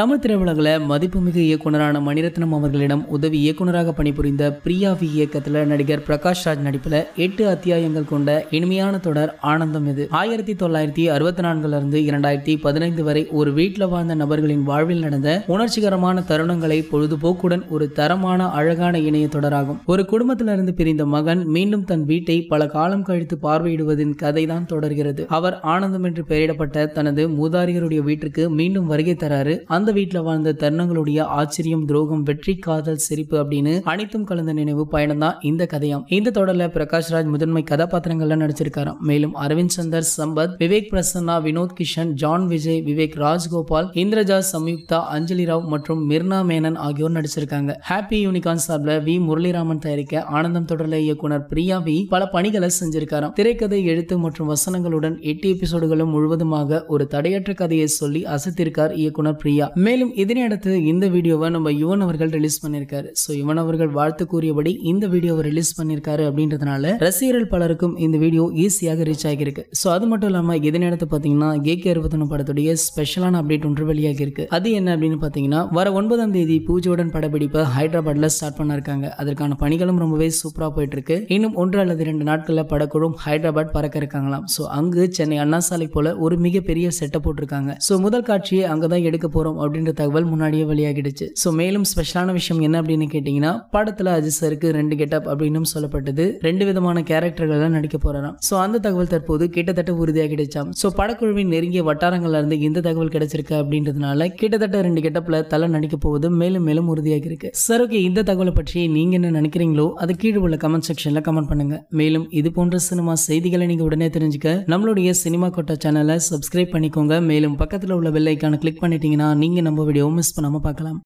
தமிழ் திரையுலகில் மதிப்புமிகு இயக்குனரான மணிரத்னம் அவர்களிடம் உதவி இயக்குனராக பணிபுரிந்த பிரியாவி இயக்கத்தில் நடிகர் பிரகாஷ் ராஜ் நடிப்பில் எட்டு அத்தியாயங்கள் கொண்ட இனிமையான தொடர் ஆனந்தம் இது ஆயிரத்தி தொள்ளாயிரத்தி அறுபத்தி நான்குல இருந்து இரண்டாயிரத்தி பதினைந்து வரை ஒரு வீட்டில் வாழ்ந்த நபர்களின் வாழ்வில் நடந்த உணர்ச்சிகரமான தருணங்களை பொழுதுபோக்குடன் ஒரு தரமான அழகான இணைய தொடராகும் ஒரு குடும்பத்திலிருந்து பிரிந்த மகன் மீண்டும் தன் வீட்டை பல காலம் கழித்து பார்வையிடுவதின் கதைதான் தொடர்கிறது அவர் ஆனந்தம் என்று பெயரிடப்பட்ட தனது மூதாரிகருடைய வீட்டிற்கு மீண்டும் வருகை தராரு அந்த வீட்டில் வாழ்ந்த தருணங்களுடைய ஆச்சரியம் துரோகம் வெற்றி காதல் சிரிப்பு அப்படின்னு அனைத்தும் கலந்த நினைவு பயணம் தான் இந்த கதையாம் இந்த தொடர்ல பிரகாஷ் ராஜ் முதன்மை கதாபாத்திரங்கள்ல நடிச்சிருக்காராம் மேலும் அரவிந்த் சந்தர் சம்பத் விவேக் பிரசன்னா வினோத் கிஷன் ஜான் விஜய் விவேக் ராஜ்கோபால் இந்திரஜா சம்யுக்தா அஞ்சலி ராவ் மற்றும் மிர்னா மேனன் ஆகியோர் நடிச்சிருக்காங்க ஹாப்பி யூனிகான் சார்பில் வி முரளிராமன் தயாரிக்க ஆனந்தம் தொடர்ல இயக்குனர் பிரியா வி பல பணிகளை செஞ்சிருக்காராம் திரைக்கதை எழுத்து மற்றும் வசனங்களுடன் எட்டு எபிசோடுகளும் முழுவதுமாக ஒரு தடையற்ற கதையை சொல்லி அசத்திருக்கார் இயக்குனர் பிரியா மேலும் இதனையடுத்து இந்த வீடியோவை நம்ம யுவன் அவர்கள் ரிலீஸ் பண்ணியிருக்காரு ஸோ யுவன் அவர்கள் வாழ்த்து கூறியபடி இந்த வீடியோவை ரிலீஸ் பண்ணியிருக்காரு அப்படின்றதுனால ரசிகர்கள் பலருக்கும் இந்த வீடியோ ஈஸியாக ரீச் ஆகியிருக்கு ஸோ அது மட்டும் இல்லாமல் இதனையடுத்து பார்த்தீங்கன்னா கே கே அறுபத்தொன்னு படத்துடைய ஸ்பெஷலான அப்டேட் ஒன்று வெளியாகி இருக்கு அது என்ன அப்படின்னு பார்த்தீங்கன்னா வர ஒன்பதாம் தேதி பூஜையுடன் படப்பிடிப்பை ஹைதராபாத்ல ஸ்டார்ட் பண்ணிருக்காங்க அதற்கான பணிகளும் ரொம்பவே சூப்பராக போயிட்டு இருக்கு இன்னும் ஒன்று அல்லது ரெண்டு நாட்களில் படக்குழும் ஹைதராபாத் பறக்க இருக்காங்களாம் ஸோ அங்கு சென்னை அண்ணா சாலை போல ஒரு மிகப்பெரிய செட்டப் போட்டிருக்காங்க ஸோ முதல் காட்சியை அங்கே தான் எடுக்க போகிறோம் அப்படின்ற தகவல் முன்னாடியே வெளியாகிடுச்சு ஸோ மேலும் ஸ்பெஷலான விஷயம் என்ன அப்படின்னு கேட்டிங்கன்னா படத்தில் அஜித் சருக்கு ரெண்டு கெட்டப் அப்படின்னு சொல்லப்பட்டது ரெண்டு விதமான கேரக்டர்கள்லாம் நடிக்க போகிறாராம் ஸோ அந்த தகவல் தற்போது கிட்டத்தட்ட உறுதியாகிடுச்சாம் ஸோ படக்குழுவின் நெருங்கிய வட்டாரங்கள்ல இருந்து இந்த தகவல் கிடைச்சிருக்கு அப்படின்றதுனால கிட்டத்தட்ட ரெண்டு கெட்டப்பில் தலை நடிக்க போவது மேலும் மேலும் உறுதியாக இருக்கு சார் ஓகே இந்த தகவலை பற்றி நீங்கள் என்ன நினைக்கிறீங்களோ அது கீழே உள்ள கமெண்ட் செக்ஷனில் கமெண்ட் பண்ணுங்க மேலும் இது போன்ற சினிமா செய்திகளை நீங்கள் உடனே தெரிஞ்சுக்க நம்மளுடைய சினிமா கோட்டா சேனலை சப்ஸ்கிரைப் பண்ணிக்கோங்க மேலும் பக்கத்தில் உள்ள பெல்லைக்கான கிளிக் பண்ணிட்டீங்கன்னா நீங்கள் நம்ம வீடியோவும் மிஸ் பண்ணாமல் பார்க்கலாம்